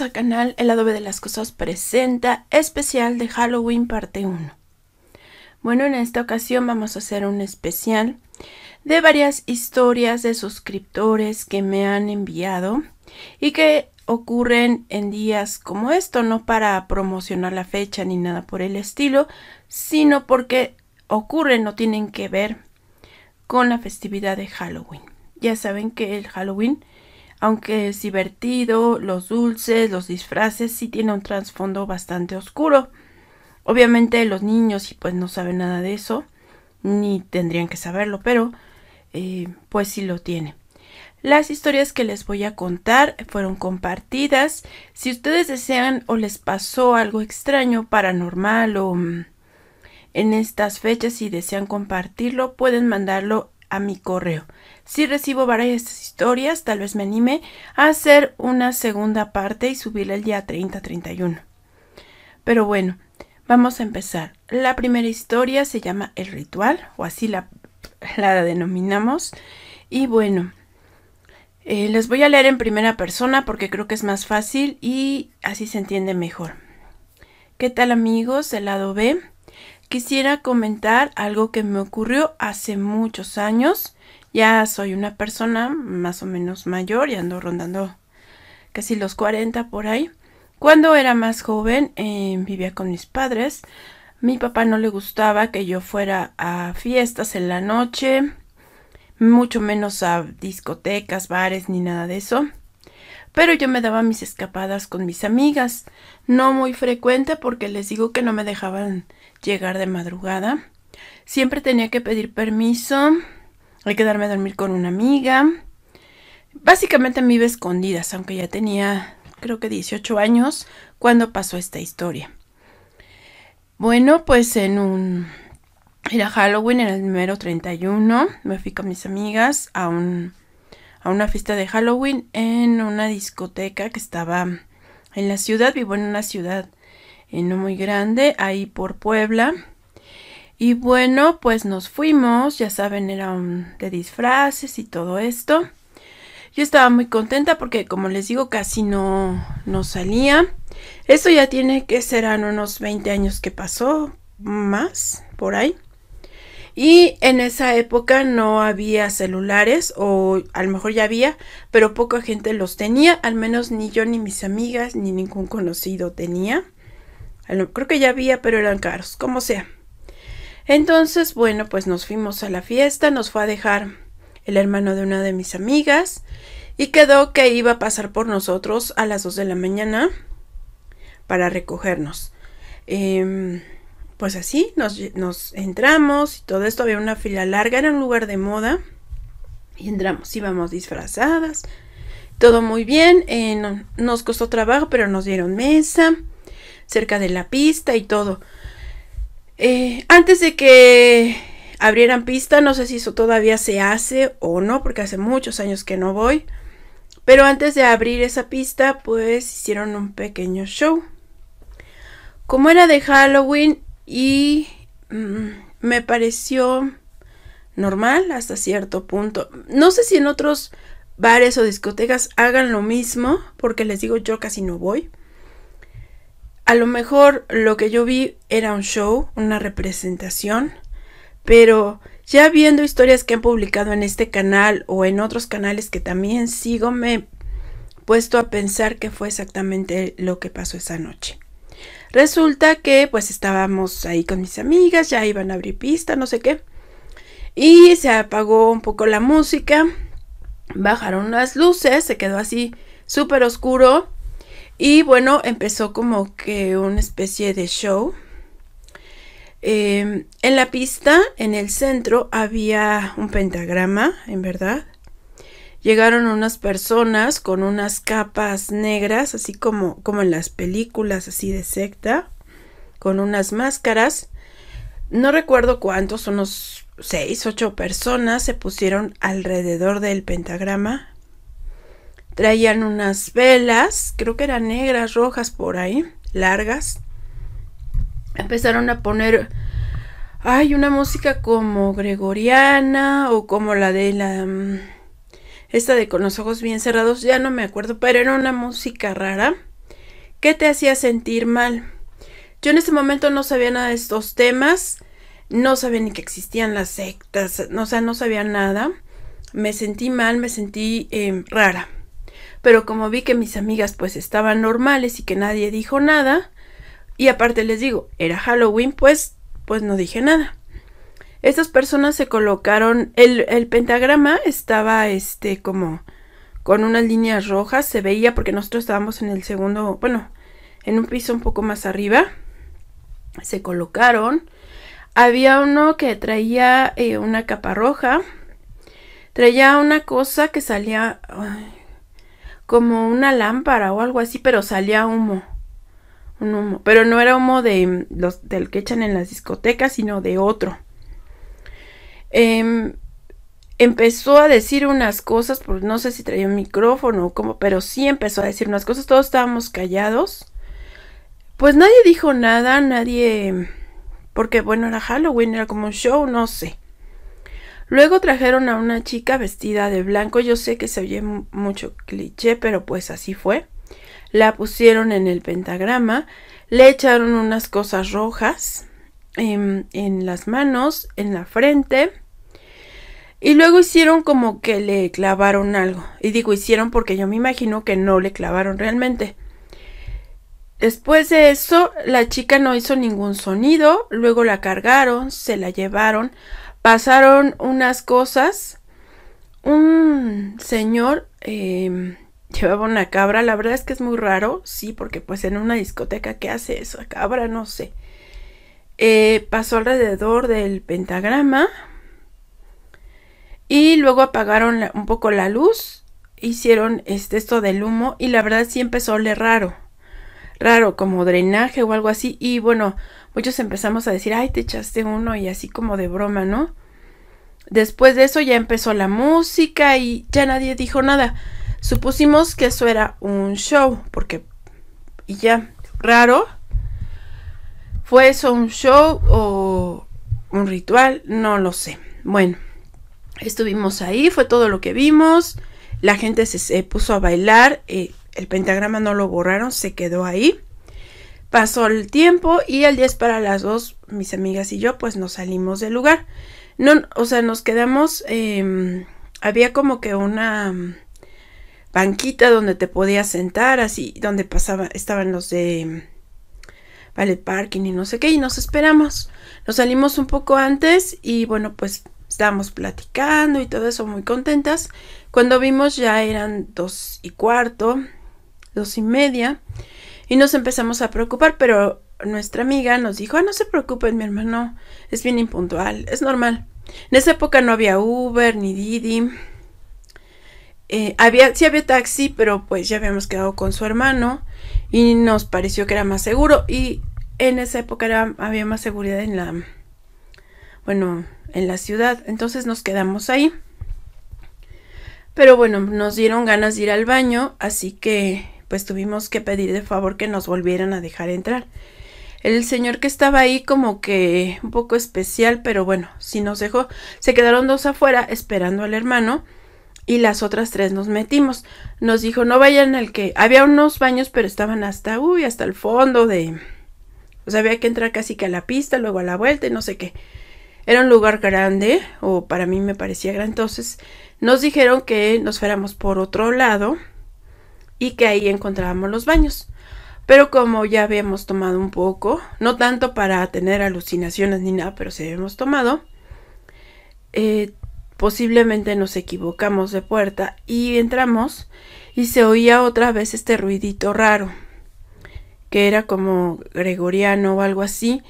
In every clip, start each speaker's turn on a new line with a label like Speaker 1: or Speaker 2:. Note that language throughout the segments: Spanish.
Speaker 1: al canal El Adobe de las Cosas presenta especial de Halloween parte 1. Bueno, en esta ocasión vamos a hacer un especial de varias historias de suscriptores que me han enviado y que ocurren en días como esto, no para promocionar la fecha ni nada por el estilo, sino porque ocurren, no tienen que ver con la festividad de Halloween. Ya saben que el Halloween aunque es divertido, los dulces, los disfraces, sí tiene un trasfondo bastante oscuro. Obviamente los niños pues no saben nada de eso, ni tendrían que saberlo, pero eh, pues sí lo tiene. Las historias que les voy a contar fueron compartidas. Si ustedes desean o les pasó algo extraño, paranormal o mm, en estas fechas y desean compartirlo, pueden mandarlo a mi correo si recibo varias historias, tal vez me anime a hacer una segunda parte y subirla el día 30-31. Pero bueno, vamos a empezar. La primera historia se llama El Ritual, o así la, denominamos. Y bueno, eh, les voy a leer en primera persona porque creo que es más fácil y así se entiende mejor. ¿Qué tal amigos del lado B? Quisiera comentar algo que me ocurrió hace muchos años ya soy una persona más o menos mayor y ando rondando casi los 40 por ahí. Cuando era más joven em, vivía con mis padres. Mi papá no le gustaba que yo fuera a fiestas en la noche, mucho menos a discotecas, bares ni nada de eso. Pero yo me daba mis escapadas con mis amigas, no muy frecuente porque les digo que no me dejaban llegar de madrugada. Siempre tenía que pedir permiso que quedarme a dormir con una amiga. Básicamente me iba escondidas, aunque ya tenía creo que 18 años cuando pasó esta historia. Bueno, pues en un... Era Halloween, era el número 31. Me fui con mis amigas a, una fiesta de Halloween en una discoteca que estaba en la ciudad. Vivo en una ciudad eh, no muy grande, ahí por Puebla. Y bueno, pues nos fuimos, ya saben, era de disfraces y todo esto. Yo estaba muy contenta porque, como les digo, casi no, salía. Eso ya tiene que ser unos 20 años que pasó, más, por ahí. Y en esa época no había celulares, o a lo mejor ya había, pero poca gente los tenía, al menos ni yo, ni mis amigas, ni ningún conocido tenía. Creo que ya había, pero eran caros, como sea. Entonces, bueno, pues nos fuimos a la fiesta, nos fue a dejar el hermano de una de mis amigas y quedó que iba a pasar por nosotros a las 2 de la mañana para recogernos. Em, pues así nos, entramos y todo esto había una fila larga, era un lugar de moda y entramos, íbamos disfrazadas, todo muy bien, eh, nos costó trabajo pero nos dieron mesa cerca de la pista y todo. Eh, antes de que abrieran pista, no sé si eso todavía se hace o no, porque hace muchos años que no voy. Pero antes de abrir esa pista, pues hicieron un pequeño show. Como era de Halloween y mm, me pareció normal hasta cierto punto. No sé si en otros bares o discotecas hagan lo mismo, porque les digo yo casi no voy a lo mejor lo que yo vi era un show, una representación, pero ya viendo historias que han publicado en este canal o en otros canales que también sigo, me he puesto a pensar que fue exactamente lo que pasó esa noche. Resulta que pues estábamos ahí con mis amigas, ya iban a abrir pista, no sé qué. Y se apagó un poco la música, bajaron las luces, se quedó así súper oscuro y bueno, empezó como que una especie de show. Em, en la pista, en el centro, había un pentagrama, en verdad. Llegaron unas personas con unas capas negras, así como, como en las películas, así de secta, con unas máscaras. No recuerdo cuántos, unos seis, ocho personas se pusieron alrededor del pentagrama Traían unas velas, creo que eran negras, rojas por ahí, largas. Empezaron a poner, hay una música como gregoriana o como la de la... Mm, esta de con los ojos bien cerrados, ya no me acuerdo, pero era una música rara que te hacía sentir mal. Yo en ese momento no sabía nada de estos temas, no sabía ni que existían las sectas, o sea, no sabía nada. Me sentí mal, me sentí em, rara pero como vi que mis amigas pues estaban normales y que nadie dijo nada, y aparte les digo, era Halloween, pues, pues no dije nada. Estas personas se colocaron, el, el pentagrama estaba este como con unas líneas rojas, se veía porque nosotros estábamos en el segundo, bueno, en un piso un poco más arriba, se colocaron. Había uno que traía eh, una capa roja, traía una cosa que salía, como una lámpara o algo así, pero salía humo. Un humo. Pero no era humo de mm, los, del que echan en las discotecas, sino de otro. Em, empezó a decir unas cosas, pues, no sé si traía un micrófono o cómo, pero sí empezó a decir unas cosas, todos estábamos callados. Pues nadie dijo nada, nadie, porque bueno, era Halloween, era como un show, no sé. Luego trajeron a una chica vestida de blanco, yo sé que se oye mucho cliché, pero pues así fue. La pusieron en el pentagrama, le echaron unas cosas rojas em, en, las manos, en la frente, y luego hicieron como que le clavaron algo. Y digo hicieron porque yo me imagino que no le clavaron realmente. Después de eso, la chica no hizo ningún sonido, luego la cargaron, se la llevaron pasaron unas cosas. Un señor em, llevaba una cabra, la verdad es que es muy raro, sí, porque pues en una discoteca, ¿qué hace esa cabra? No sé. Eh, pasó alrededor del pentagrama y luego apagaron un poco la luz, hicieron este, esto del humo y la verdad sí empezó a oler raro raro, como drenaje o algo así. Y bueno, muchos empezamos a decir, ay, te echaste uno y así como de broma, ¿no? Después de eso ya empezó la música y ya nadie dijo nada. Supusimos que eso era un show, porque y ya, raro. ¿Fue eso un show o un ritual? No lo sé. Bueno, estuvimos ahí, fue todo lo que vimos. La gente se, puso a bailar. Eh, el pentagrama no lo borraron, se quedó ahí. Pasó el tiempo y al 10 para las 2, mis amigas y yo, pues nos salimos del lugar. No, o sea, nos quedamos. Em, había como que una banquita donde te podías sentar, así, donde pasaba, estaban los de Ballet em, Parking y no sé qué, y nos esperamos. Nos salimos un poco antes y bueno, pues estábamos platicando y todo eso muy contentas. Cuando vimos ya eran dos y cuarto, dos y media, y nos empezamos a preocupar, pero nuestra amiga nos dijo, ah, no se preocupen, mi hermano, es bien impuntual, es normal. En esa época no había Uber ni Didi. Eh, había, sí había taxi, pero pues ya habíamos quedado con su hermano y nos pareció que era más seguro. Y en esa época era, había más seguridad en la, bueno, en la ciudad. Entonces nos quedamos ahí. Pero bueno, nos dieron ganas de ir al baño, así que pues tuvimos que pedir de favor que nos volvieran a dejar entrar. El señor que estaba ahí como que un poco especial, pero bueno, sí nos dejó. Se quedaron dos afuera esperando al hermano y las otras tres nos metimos. Nos dijo, no vayan al que... Había unos baños, pero estaban hasta, uy, hasta el fondo de... O sea, había que entrar casi que a la pista, luego a la vuelta y no sé qué. Era un lugar grande, o para mí me parecía grande. Entonces nos dijeron que nos fuéramos por otro lado y que ahí encontrábamos los baños. Pero como ya habíamos tomado un poco, no tanto para tener alucinaciones ni nada, pero se habíamos tomado, eh, posiblemente nos equivocamos de puerta y entramos y se oía otra vez este ruidito raro, que era como gregoriano o algo así.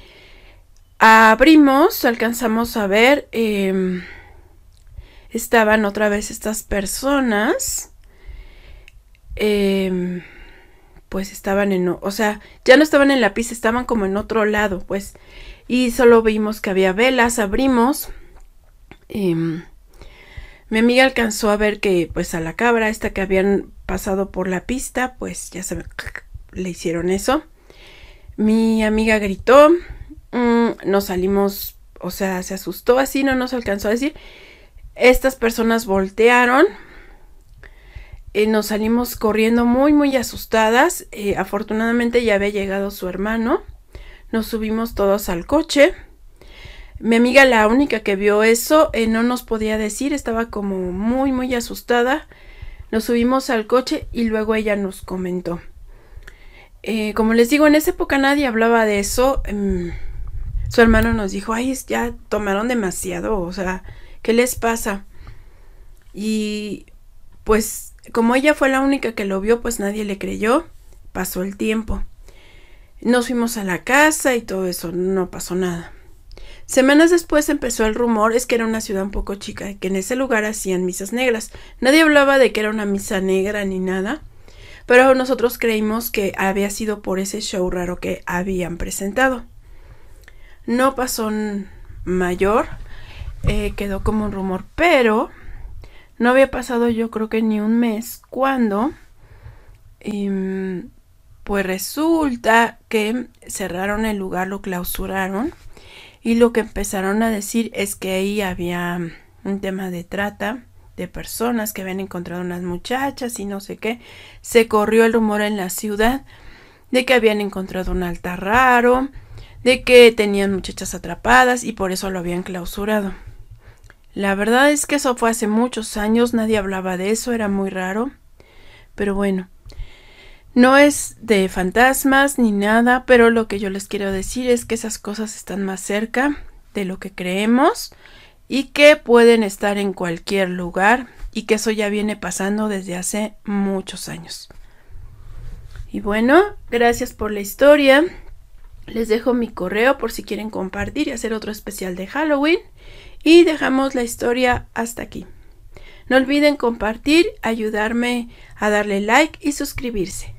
Speaker 1: Abrimos, alcanzamos a ver, em, estaban otra vez estas personas Em, pues estaban en, o sea, ya no estaban en la pista, estaban como en otro lado, pues. Y solo vimos que había velas, abrimos. Em, mi amiga alcanzó a ver que, pues, a la cabra, esta que habían pasado por la pista, pues ya se le hicieron eso. Mi amiga gritó, mm, nos salimos, o sea, se asustó así, no nos alcanzó a decir. Estas personas voltearon, eh, nos salimos corriendo muy, muy asustadas. Eh, afortunadamente ya había llegado su hermano. Nos subimos todos al coche. Mi amiga, la única que vio eso, eh, no nos podía decir, estaba como muy, muy asustada. Nos subimos al coche y luego ella nos comentó. como les digo, en esa época nadie hablaba de eso. Em, su hermano nos dijo, ay, ya tomaron demasiado, o sea, ¿qué les pasa? Y pues como ella fue la única que lo vio, pues nadie le creyó. Pasó el tiempo. Nos fuimos a la casa y todo eso, no pasó nada. Semanas después empezó el rumor, es que era una ciudad un poco chica, que en ese lugar hacían misas negras. Nadie hablaba de que era una misa negra ni nada, pero nosotros creímos que había sido por ese show raro que habían presentado. No pasó mayor, eh, quedó como un rumor, pero no había pasado yo creo que ni un mes cuando, em, pues resulta que cerraron el lugar, lo clausuraron y lo que empezaron a decir es que ahí había un tema de trata de personas que habían encontrado unas muchachas y no sé qué. Se corrió el rumor en la ciudad de que habían encontrado un altar raro, de que tenían muchachas atrapadas y por eso lo habían clausurado. La verdad es que eso fue hace muchos años, nadie hablaba de eso, era muy raro. Pero bueno, no es de fantasmas ni nada, pero lo que yo les quiero decir es que esas cosas están más cerca de lo que creemos y que pueden estar en cualquier lugar y que eso ya viene pasando desde hace muchos años. Y bueno, gracias por la historia. Les dejo mi correo por si quieren compartir y hacer otro especial de Halloween. Y dejamos la historia hasta aquí. No olviden compartir, ayudarme a darle like y suscribirse.